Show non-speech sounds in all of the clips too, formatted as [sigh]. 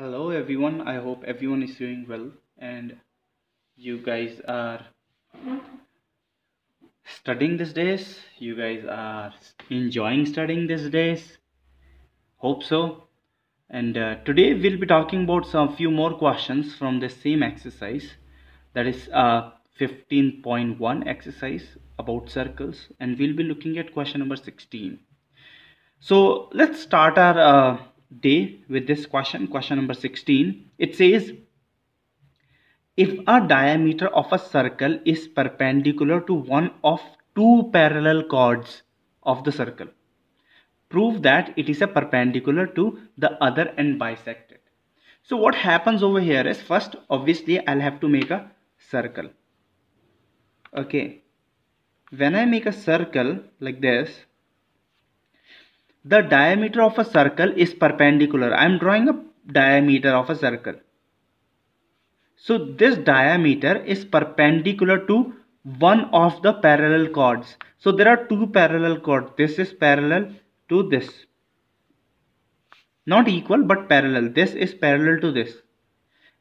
hello everyone i hope everyone is doing well and you guys are studying these days you guys are enjoying studying these days hope so and uh, today we'll be talking about some few more questions from the same exercise that is uh, 15.1 exercise about circles and we'll be looking at question number 16 so let's start our uh, day with this question question number 16 it says if a diameter of a circle is perpendicular to one of two parallel chords of the circle prove that it is a perpendicular to the other and bisect it so what happens over here is first obviously i'll have to make a circle okay when i make a circle like this the diameter of a circle is perpendicular i am drawing a diameter of a circle so this diameter is perpendicular to one of the parallel chords so there are two parallel chords this is parallel to this not equal but parallel this is parallel to this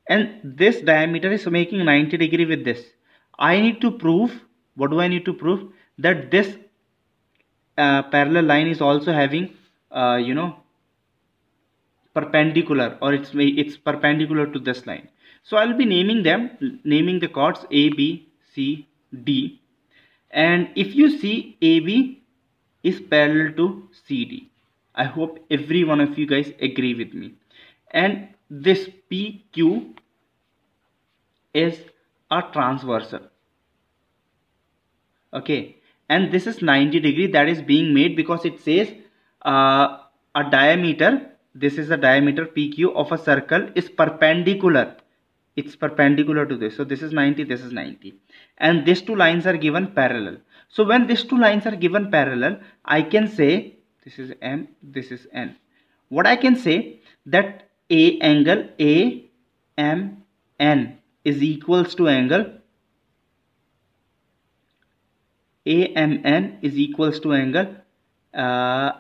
and this diameter is making 90 degree with this I need to prove what do I need to prove that this uh, parallel line is also having uh, you know perpendicular or it's it's perpendicular to this line so i'll be naming them naming the chords a b c d and if you see ab is parallel to cd i hope every one of you guys agree with me and this pq is a transversal okay and this is 90 degree that is being made because it says uh, a diameter this is the diameter PQ of a circle is perpendicular it's perpendicular to this so this is 90 this is 90 and these two lines are given parallel so when these two lines are given parallel I can say this is M this is N what I can say that a angle A M N is equals to angle AMN is equals to angle uh,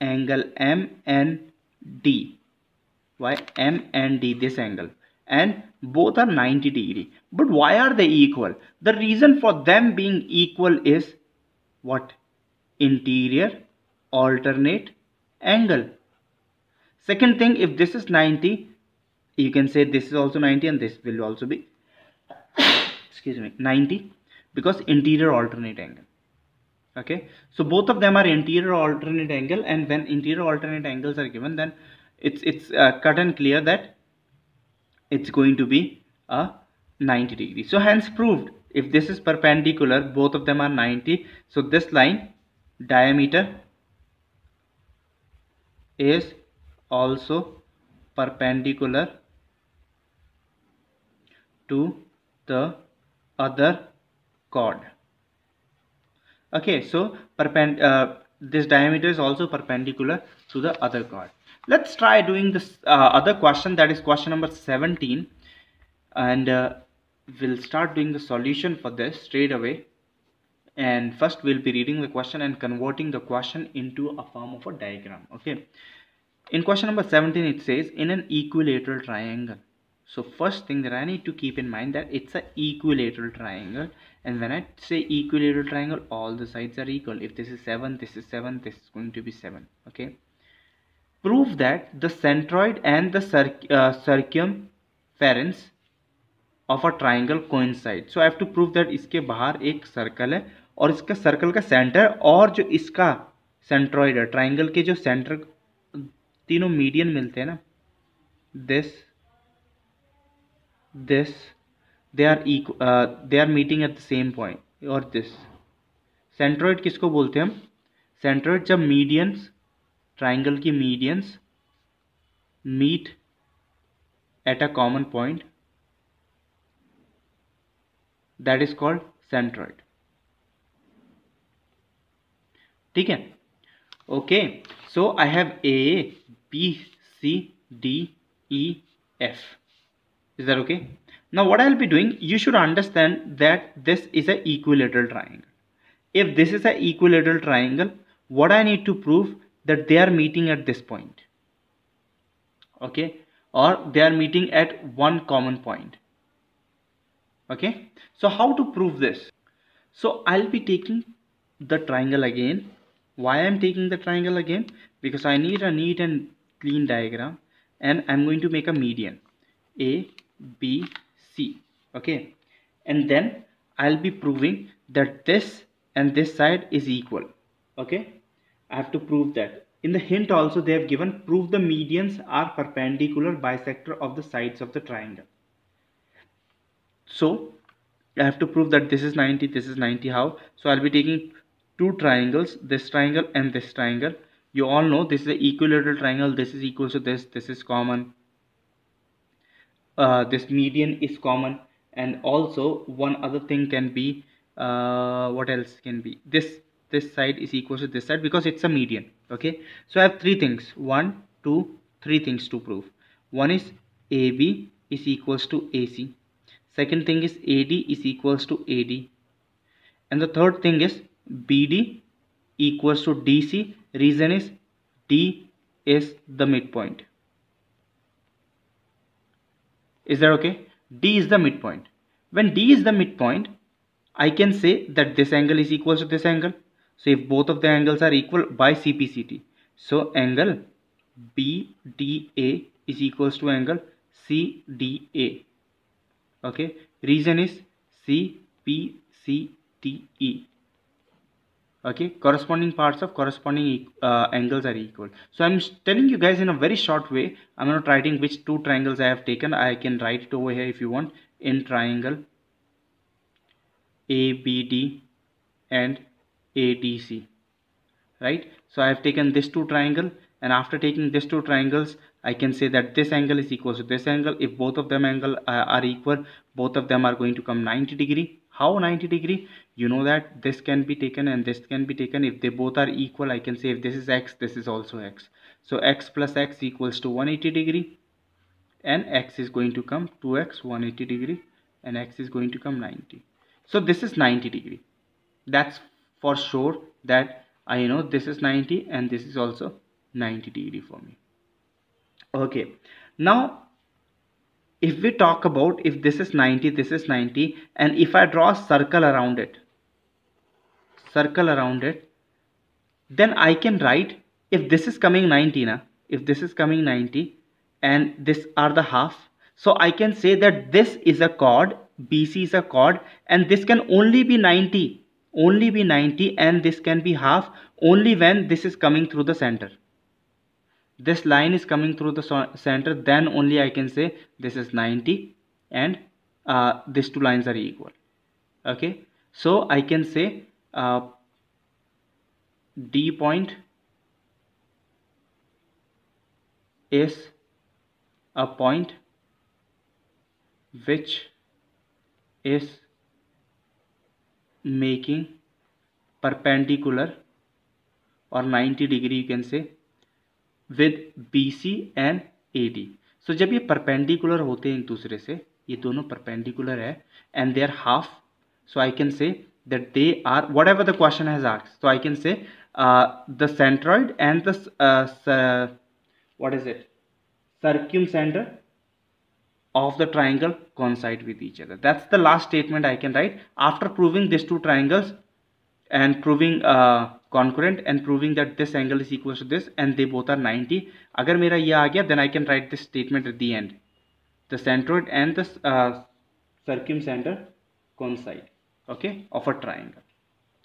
angle MND why M and D this angle and both are 90 degree but why are they equal the reason for them being equal is what interior alternate angle second thing if this is 90 you can say this is also 90 and this will also be [coughs] excuse me 90 because interior alternate angle okay so both of them are interior alternate angle and when interior alternate angles are given then it's it's uh, cut and clear that it's going to be a 90 degree so hence proved if this is perpendicular both of them are 90 so this line diameter is also perpendicular to the other chord okay so perpend uh, this diameter is also perpendicular to the other chord let's try doing this uh, other question that is question number 17 and uh, we'll start doing the solution for this straight away and first we'll be reading the question and converting the question into a form of a diagram okay in question number 17 it says in an equilateral triangle so first thing that I need to keep in mind that it's a equilateral triangle and when I say equilateral triangle all the sides are equal if this is 7 this is 7 this is going to be 7 okay prove that the centroid and the circ uh, circumference of a triangle coincide so i have to prove that iske bahar ek circle hai aur iska circle ka center aur jo iska centroid hai triangle ke jo center तीनों median milte hai na this this they are equal uh, they are meeting at the same point or this centroid किसको बोलते हैं हम centroid जब medians triangle की medians meet at a common point that is called centroid ठीक है okay so I have A B C D E F is that okay now what i'll be doing you should understand that this is an equilateral triangle if this is an equilateral triangle what i need to prove that they are meeting at this point okay or they are meeting at one common point okay so how to prove this so i'll be taking the triangle again why i'm taking the triangle again because i need a neat and clean diagram and i'm going to make a median a BC okay and then I'll be proving that this and this side is equal okay I have to prove that in the hint also they have given prove the medians are perpendicular bisector of the sides of the triangle so I have to prove that this is 90 this is 90 how so I'll be taking two triangles this triangle and this triangle you all know this is the equilateral triangle this is equal to this this is common uh, this median is common and also one other thing can be uh, what else can be this this side is equal to this side because it's a median okay so I have three things one two three things to prove one is AB is equals to AC second thing is AD is equals to AD and the third thing is BD equals to DC reason is D is the midpoint is that okay? D is the midpoint. When D is the midpoint, I can say that this angle is equal to this angle. So if both of the angles are equal by CPCT. So angle BDA is equals to angle CDA. Okay. Reason is CPCTE okay corresponding parts of corresponding uh, angles are equal so i'm telling you guys in a very short way i'm not writing which two triangles i have taken i can write it over here if you want in triangle abd and adc right so i have taken this two triangle and after taking these two triangles I can say that this angle is equal to this angle if both of them angle uh, are equal both of them are going to come 90 degree how 90 degree you know that this can be taken and this can be taken if they both are equal i can say if this is x this is also x so x plus x equals to 180 degree and x is going to come 2x 180 degree and x is going to come 90 so this is 90 degree that's for sure that i know this is 90 and this is also 90 degree for me okay now if we talk about if this is 90 this is 90 and if I draw a circle around it circle around it then I can write if this is coming 90 na, if this is coming 90 and this are the half so I can say that this is a chord BC is a chord and this can only be 90 only be 90 and this can be half only when this is coming through the center this line is coming through the center then only I can say this is 90 and uh, these two lines are equal okay so I can say uh, D point is a point which is making perpendicular or 90 degree you can say with B C and A D so जब ये perpendicular होते हैं एक दूसरे से ये दोनों perpendicular है and they are half so I can say that they are whatever the question has are so I can say the centroid and the what is it circumcentre of the triangle con with each other that's the last statement I can write after proving this two triangles and proving concurrent and proving that this angle is equal to this and they both are 90 agar mera ye aa then i can write this statement at the end the centroid and the uh, circumcenter coincide okay of a triangle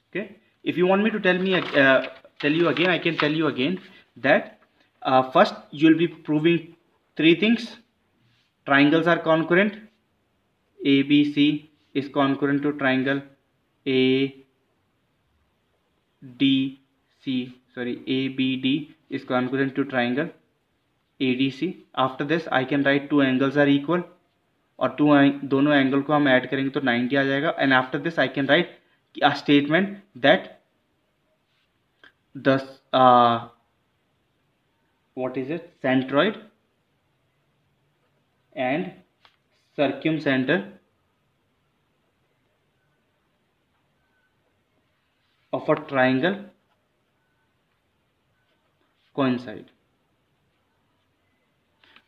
okay if you want me to tell me uh, tell you again i can tell you again that uh, first you will be proving three things triangles are concurrent abc is concurrent to triangle a D C sorry A B D is ABD two triangle A D C after this I can write two angles are equal और two दोनों angle को हम add करेंगे तो 90 आ जाएगा and after this I can write a statement that thus what is it centroid and circumcentre of a triangle coincide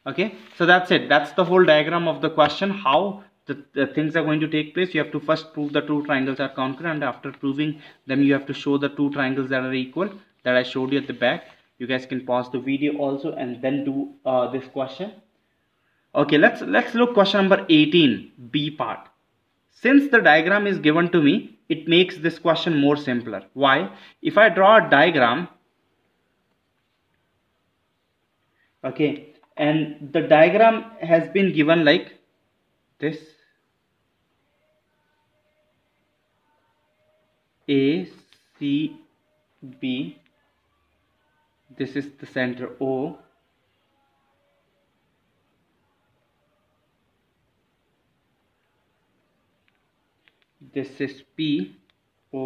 okay so that's it that's the whole diagram of the question how the, the, things are going to take place you have to first prove the two triangles are concurrent after proving them you have to show the two triangles that are equal that I showed you at the back you guys can pause the video also and then do uh, this question okay let's let's look question number 18 b part since the diagram is given to me it makes this question more simpler. Why? If I draw a diagram, okay, and the diagram has been given like this A, C, B, this is the center O, this is P O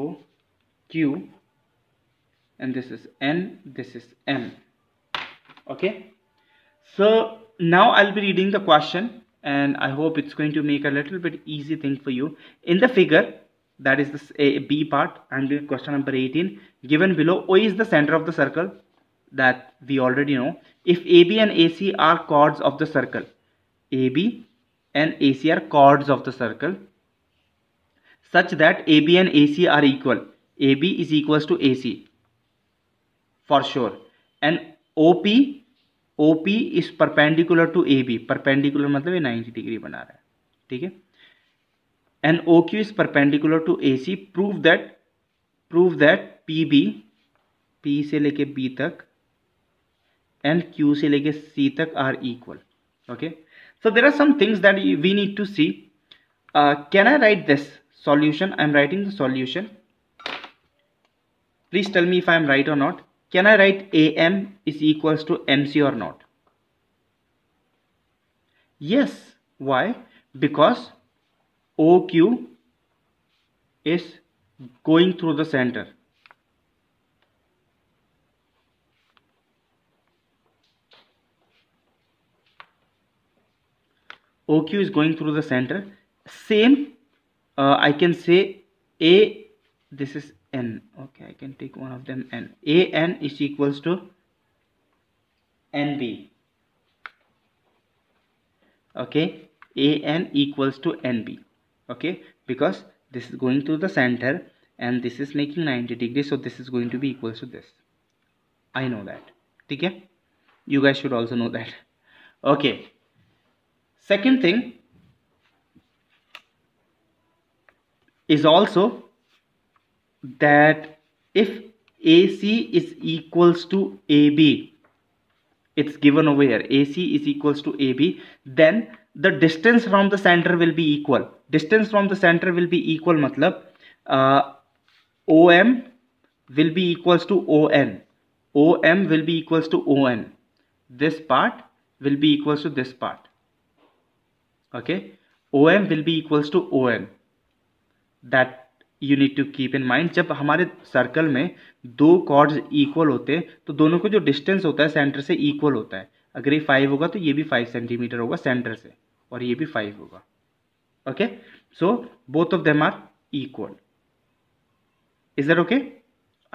Q and this is N this is M okay so now I'll be reading the question and I hope it's going to make a little bit easy thing for you in the figure that is this a B part and question number 18 given below O is the center of the circle that we already know if AB and AC are chords of the circle AB and AC are chords of the circle such that A A B and C are equal A B is equal to A C for sure and O P O P is perpendicular to A B perpendicular मतलब ये ninety degree बना रहा है ठीक है and O Q is perpendicular to A C prove that prove that P B P से लेके B तक एंड क्यू से लेके सी तक are equal okay so there are some things that we need to see can I write this solution i am writing the solution please tell me if i am right or not can i write am is equals to mc or not yes why because oq is going through the center OQ is going through the center. Same uh, I can say a this is n okay I can take one of them n a n is equals to nb okay a n equals to nb okay because this is going to the center and this is making 90 degrees so this is going to be equals to this I know that okay you guys should also know that okay second thing is also that if AC is equals to AB it's given over here AC is equals to AB then the distance from the center will be equal distance from the center will be equal matlab uh, OM will be equals to ON OM will be equals to ON this part will be equals to this part okay OM will be equals to ON that you need to keep in mind जब हमारे circle में दो chords equal होते हैं तो दोनों को जो डिस्टेंस होता है सेंटर से इक्वल होता है अगर ये फाइव होगा तो ये भी फाइव सेंटीमीटर होगा सेंटर से और ये भी फाइव होगा okay so both of them are equal is that okay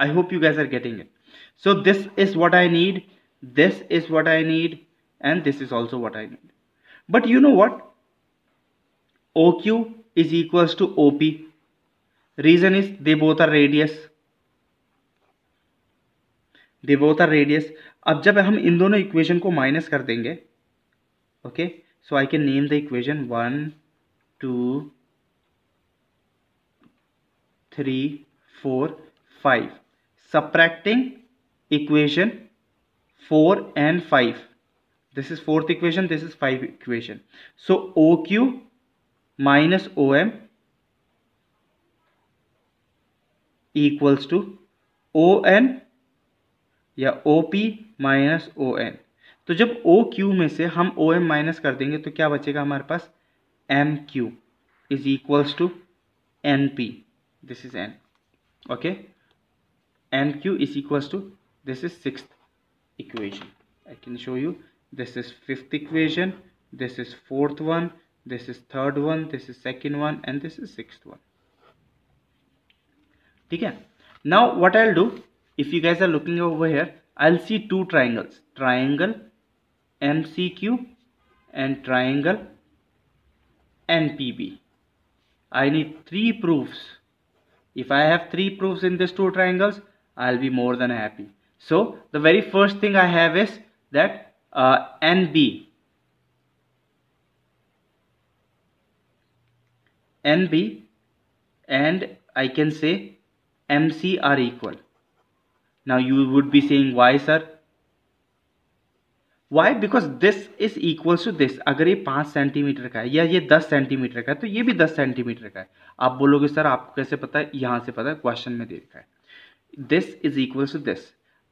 I hope you guys are getting it so this is what I need this this I need and this is also is I need but you know what O Q is equal to O P reason is they both are radius they both are radius अब जब हम इन दोनों equation को minus कर देंगे okay so I can name the equation one two three four five subtracting equation four and five this is fourth equation this is five equation so oq minus om equals to O N या O P minus O N तो जब O Q में से हम O M minus कर देंगे तो क्या बचेगा हमारे पास M Q is equals to N P this is N okay M Q is equals to this is six equation I can show you this is fifth equation this is fourth one this is third one this is second one and this is six one ठीक Now what I'll do, if you guys are looking over here, I'll see two triangles, triangle MCQ and triangle NPB. I need three proofs. If I have three proofs in these two triangles, I'll be more than happy. So the very first thing I have is that uh, NB. NB and I can say MC are equal. Now you would be saying why sir? Why because this is equals to this अगर ये पाँच centimetre का है या ये दस centimetre का है तो ये भी दस सेंटीमीटर का है आप बोलोगे सर आपको कैसे पता है यहाँ से पता है क्वेश्चन में देखा है this is equal to this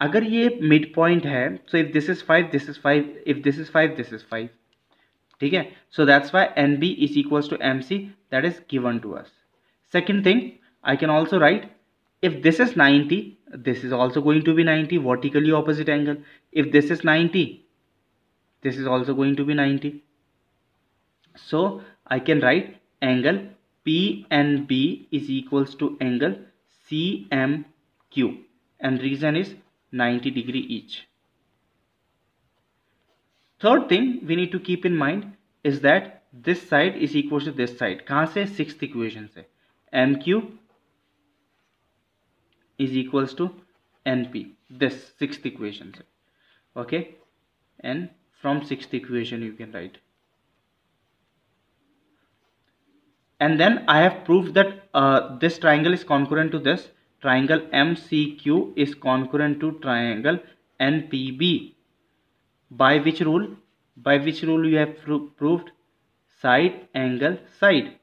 अगर ये मिड पॉइंट है तो if this is five this is five if this is five this is five ठीक है so that's why N B is equal to M C that is given to us second thing I can also write if this is 90 this is also going to be 90 vertically opposite angle if this is 90 this is also going to be 90 so I can write angle P and B is equals to angle CMQ and reason is 90 degree each third thing we need to keep in mind is that this side is equal to this side कहाँ से sixth equation से MQ is equals to NP this sixth equation okay and from sixth equation you can write and then I have proved that uh, this triangle is concurrent to this triangle MCQ is concurrent to triangle NPB by which rule by which rule you have pro proved side angle side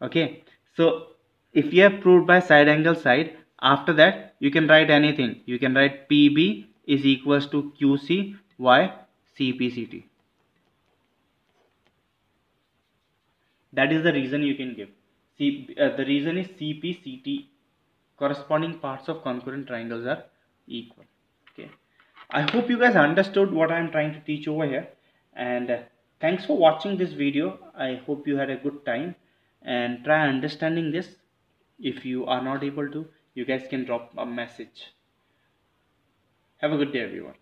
okay so if you have proved by side angle side after that you can write anything you can write pb is equals to qc y cpct that is the reason you can give C, uh, the reason is cpct corresponding parts of concurrent triangles are equal okay i hope you guys understood what i am trying to teach over here and uh, thanks for watching this video i hope you had a good time and try understanding this if you are not able to you guys can drop a message have a good day everyone